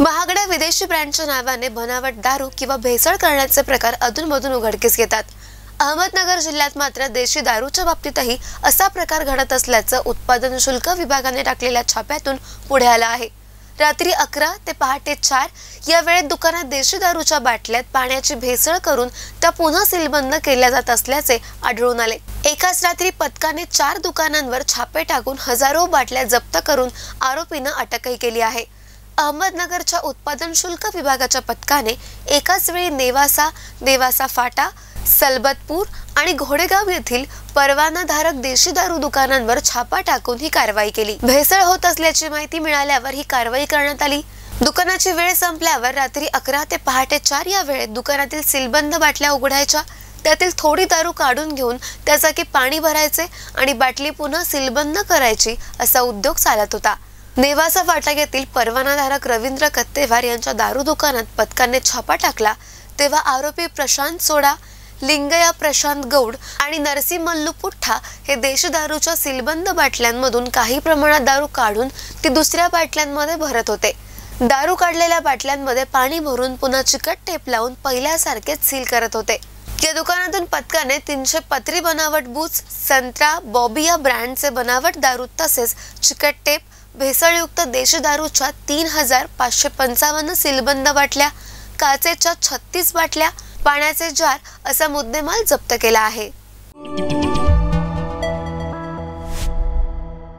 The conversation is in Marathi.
महागड्या विदेशी ब्रँडच्या नावाने बनावट दारू किंवा भेसळ करण्याचे प्रकार अधूनमधून उघडकीस घेतात अहमदनगर जिल्ह्यात मात्र देशी दारूच्या बाबतीतही असा प्रकार घडत असल्याचं उत्पादन शुल्क विभागाने टाकलेल्या छाप्यातून पुढे आलं आहे रात्री अकरा ते पहाटे चार या वेळेत दुकानात देशी दारूच्या बाटल्यात पाण्याची भेसळ करून त्या पुन्हा सीलबंद केल्या जात असल्याचे आढळून आले एकाच रात्री पथकाने चार दुकानांवर छापे टाकून हजारो बाटल्या जप्त करून आरोपीनं अटकही केली आहे अहमदनगरच्या उत्पादन शुल्क विभागाच्या पथकाने एकाच वेळी नेवासा नेवासा फाटा सलबतपूर आणि घोडेगाव येथील परवानाधारक देशी दारू दुकानांवर छापा टाकून ही कारवाई केली भेसळ होत असल्याची माहिती मिळाल्यावर ही कारवाई करण्यात आली दुकानाची वेळ संपल्यावर रात्री अकरा ते पहाटे चार या वेळेत दुकानातील सिलबंद बाटल्या उघडायच्या त्यातील थोडी दारू काढून घेऊन त्यासाठी पाणी भरायचे आणि बाटली पुन्हा सिलबंद करायची असा उद्योग चालत होता नेवासा फाटक येथील परवानाधारक रवींद्र कत्तेवार यांच्या दारू दुकानात पथकाने छापा टाकला तेव्हा आरोपी प्रशांत सोडा लिंगया प्रशांत गौड आणि नरसी मल्लू पुठ्ठा हे देशदारूच्या सीलबंद बाटल्यांमधून काही प्रमाणात दारू काढून ती दुसऱ्या बाटल्यांमध्ये भरत होते दारू काढलेल्या बाटल्यांमध्ये पाणी भरून पुन्हा चिकट टेप लावून पहिल्यासारखेच सील करत होते या दुकानातून पथकाने तीनशे पत्री बनावट बूथ संत्रा बॉबिया ब्रँडचे बनावट दारू तसेच चिकट टेप भेसळयुक्त देशदारूच्या तीन हजार पाचशे पंचावन्न सिलबंद बाटल्या काचेच्या छत्तीस बाटल्या पाण्याचे जार असा मुद्देमाल जप्त केला आहे